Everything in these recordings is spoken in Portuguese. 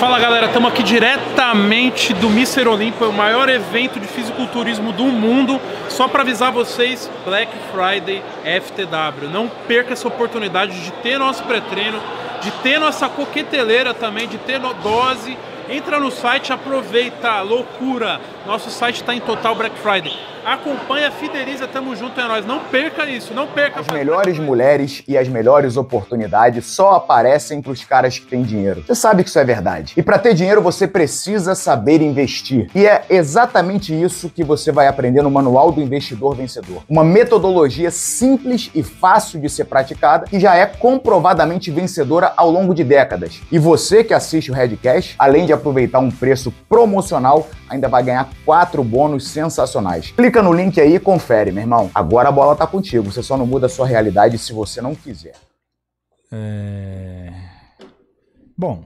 Fala galera, estamos aqui diretamente do Mister Olimpo, o maior evento de fisiculturismo do mundo. Só para avisar vocês, Black Friday FTW. Não perca essa oportunidade de ter nosso pré-treino, de ter nossa coqueteleira também, de ter dose. Entra no site, aproveita, loucura. Nosso site está em total Black Friday acompanha, fideliza, tamo junto, é nós. Não perca isso, não perca. As melhores mulheres e as melhores oportunidades só aparecem pros caras que têm dinheiro. Você sabe que isso é verdade. E para ter dinheiro você precisa saber investir. E é exatamente isso que você vai aprender no Manual do Investidor Vencedor. Uma metodologia simples e fácil de ser praticada que já é comprovadamente vencedora ao longo de décadas. E você que assiste o Redcast, além de aproveitar um preço promocional, ainda vai ganhar quatro bônus sensacionais. Clica no link aí e confere, meu irmão. Agora a bola tá contigo. Você só não muda a sua realidade se você não quiser. É... Bom,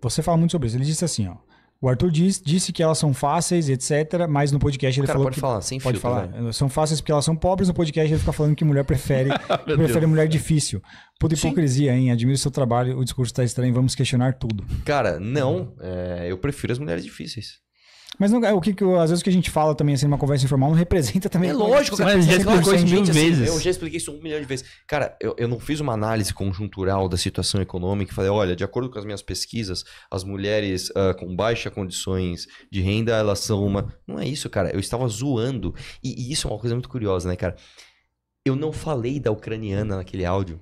você fala muito sobre isso. Ele disse assim, ó. O Arthur diz, disse que elas são fáceis, etc. Mas no podcast ele Cara, falou pode que falar, sem pode filtro, falar. São fáceis porque elas são pobres. No podcast ele fica falando que mulher prefere prefere mulher difícil. Puta hipocrisia, hein? Admiro seu trabalho. O discurso tá estranho. Vamos questionar tudo. Cara, não. É, eu prefiro as mulheres difíceis. Mas não, é, o que, que às vezes o que a gente fala também assim numa conversa informal não representa também. É lógico, Mas já explicou isso mil assim, vezes. Eu já expliquei isso um milhão de vezes. Cara, eu, eu não fiz uma análise conjuntural da situação econômica e falei, olha, de acordo com as minhas pesquisas, as mulheres uh, com baixa condições de renda, elas são uma. Não é isso, cara. Eu estava zoando. E, e isso é uma coisa muito curiosa, né, cara? Eu não falei da ucraniana naquele áudio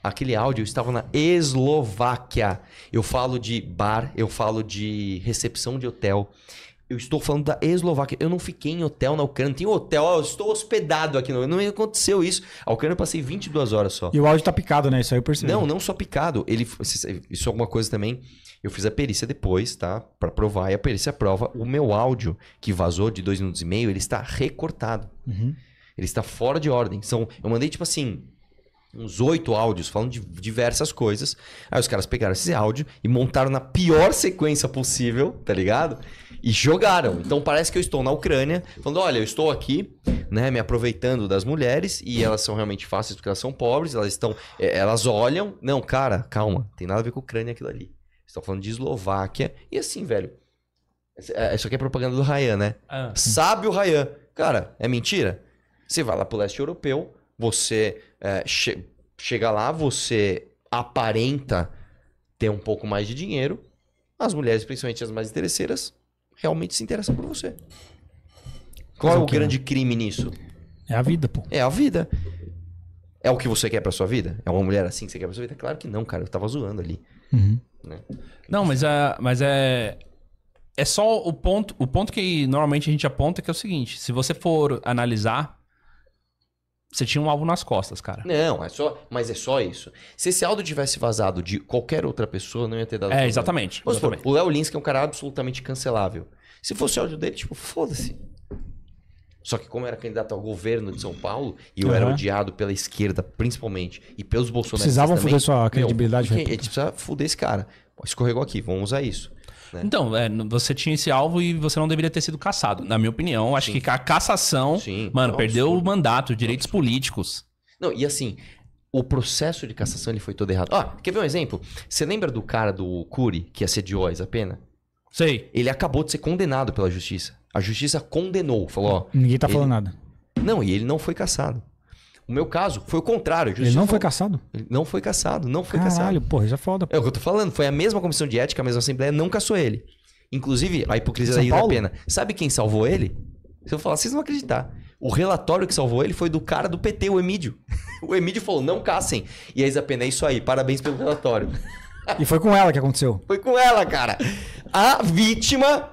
aquele áudio, eu estava na Eslováquia. Eu falo de bar, eu falo de recepção de hotel, eu estou falando da Eslováquia. Eu não fiquei em hotel na Ucrânia. Tem hotel, eu estou hospedado aqui. Não, não aconteceu isso. A Ucrânia eu passei 22 horas só. E o áudio está picado, né? Isso aí eu percebi. Não, não só picado. Ele, isso é alguma coisa também. Eu fiz a perícia depois, tá? Para provar. E a perícia prova o meu áudio, que vazou de dois minutos e meio, ele está recortado. Uhum. Ele está fora de ordem. São, eu mandei tipo assim uns oito áudios falando de diversas coisas. Aí os caras pegaram esse áudio e montaram na pior sequência possível, tá ligado? E jogaram. Então parece que eu estou na Ucrânia, falando: olha, eu estou aqui, né, me aproveitando das mulheres e elas são realmente fáceis porque elas são pobres, elas estão. É, elas olham. Não, cara, calma, tem nada a ver com a Ucrânia aquilo ali. Estão falando de Eslováquia. E assim, velho. É, isso aqui é propaganda do Ryan, né? Ah. Sabe o Ryan. Cara, é mentira? Você vai lá pro leste europeu, você é, che chega lá, você aparenta ter um pouco mais de dinheiro, as mulheres, principalmente as mais interesseiras, realmente se interessam por você. Qual é o grande né? crime nisso? É a vida, pô. É a vida. É o que você quer pra sua vida? É uma mulher assim que você quer pra sua vida? Claro que não, cara. Eu tava zoando ali. Uhum. Né? Não, mas é, mas é. É só o ponto. O ponto que normalmente a gente aponta que é o seguinte: se você for analisar você tinha um alvo nas costas, cara. Não, é só, mas é só isso. Se esse áudio tivesse vazado de qualquer outra pessoa, não ia ter dado. É, exatamente. Mas, exatamente. Pô, o Léo Lins, que é um cara absolutamente cancelável. Se fosse o áudio dele, tipo, foda-se. Só que como eu era candidato ao governo de São Paulo e eu uhum. era odiado pela esquerda, principalmente, e pelos bolsonaristas Precisavam também, fuder sua credibilidade. Meu, a gente precisava fuder esse cara. Escorregou aqui, vamos usar isso. Né? Então, é, você tinha esse alvo e você não deveria ter sido caçado. Na minha opinião, acho Sim. que a cassação, Sim. É mano, perdeu o mandato, direitos políticos. Não, e assim, o processo de cassação ele foi todo errado. Ó, quer ver um exemplo? Você lembra do cara do Cury que assediou a pena? Sei. Ele acabou de ser condenado pela justiça. A justiça condenou, falou, ó. Ninguém tá ele... falando nada. Não, e ele não foi caçado. O meu caso foi o contrário. Ele não foi caçado? Ele não foi caçado, não foi Caralho, caçado. Caralho, porra, já é foda. É o que eu tô falando. Foi a mesma comissão de ética, a mesma assembleia, não caçou ele. Inclusive, a hipocrisia São da Paulo? pena. Sabe quem salvou ele? Se eu falar, vocês não vão acreditar. O relatório que salvou ele foi do cara do PT, o Emídio. o Emídio falou, não caçem. E a Isa Pena, é isso aí, parabéns pelo relatório. e foi com ela que aconteceu. Foi com ela, cara. A vítima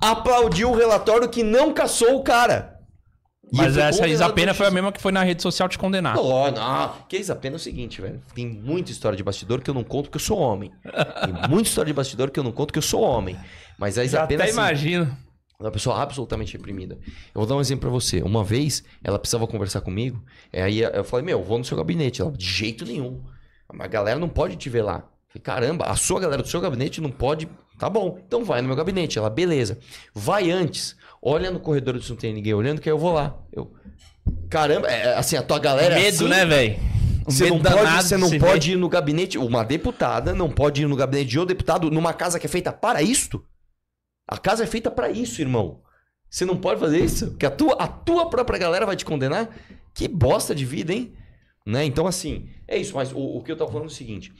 aplaudiu o relatório que não caçou o cara. Mas essa Isa pena foi a mesma que foi na rede social te condenar. Não, não. Ah, que Isa pena é o seguinte, velho. Tem muita história de bastidor que eu não conto que eu sou homem. Tem muita história de bastidor que eu não conto que eu sou homem. Mas a ex-pena... Até é assim, imagino. uma pessoa absolutamente reprimida. Eu vou dar um exemplo para você. Uma vez, ela precisava conversar comigo. É, aí eu falei, meu, vou no seu gabinete. Ela, de jeito nenhum. A galera não pode te ver lá. Falei, caramba, a sua galera do seu gabinete não pode. Tá bom, então vai no meu gabinete. Ela, beleza. Vai antes olha no corredor se não tem ninguém olhando, que aí eu vou lá. Eu, caramba, é, é assim, a tua galera. É medo, assim, né, velho? Você não, pode, você não pode ir no gabinete. Uma deputada não pode ir no gabinete de um deputado numa casa que é feita para isto. A casa é feita para isso, irmão. Você não pode fazer isso? porque a tua, a tua própria galera vai te condenar? Que bosta de vida, hein? Né? Então, assim, é isso. Mas o, o que eu tava falando é o seguinte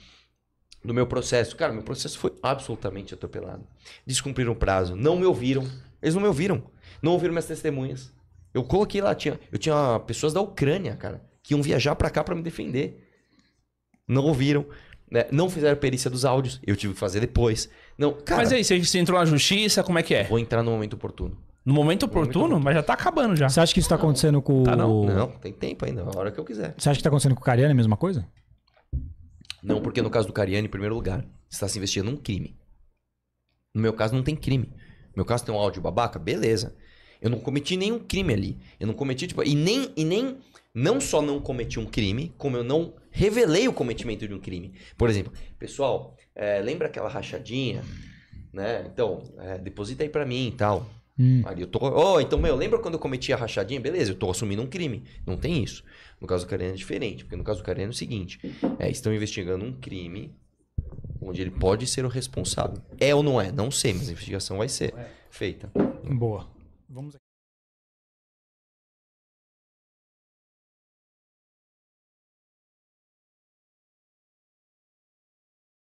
do meu processo. Cara, meu processo foi absolutamente atropelado. Descumpriram o prazo, não me ouviram, eles não me ouviram. Não ouviram minhas testemunhas. Eu coloquei lá, tinha, eu tinha pessoas da Ucrânia, cara, que iam viajar para cá para me defender. Não ouviram. Né? Não fizeram perícia dos áudios. Eu tive que fazer depois. Não, cara, Mas aí, você entrou na justiça, como é que é? Vou entrar no momento oportuno. No momento oportuno? Mas já tá acabando já. Você acha que isso tá não, acontecendo com tá não. não, tem tempo ainda, a hora que eu quiser. Você acha que tá acontecendo com o Cariani a mesma coisa? Não, porque no caso do Cariani, em primeiro lugar, está se investindo num crime. No meu caso, não tem crime. Meu caso tem um áudio babaca? Beleza. Eu não cometi nenhum crime ali. Eu não cometi, tipo. E nem, e nem. Não só não cometi um crime, como eu não revelei o cometimento de um crime. Por exemplo, pessoal, é, lembra aquela rachadinha? Né? Então, é, deposita aí para mim e tal. Hum. Ali eu tô. Oh, então, meu, lembra quando eu cometi a rachadinha? Beleza, eu tô assumindo um crime. Não tem isso. No caso do Careno é diferente, porque no caso do Careno é o seguinte: é, estão investigando um crime onde ele pode ser o responsável. É ou não é? Não sei, mas a investigação vai ser é. feita. Boa. Vamos aqui.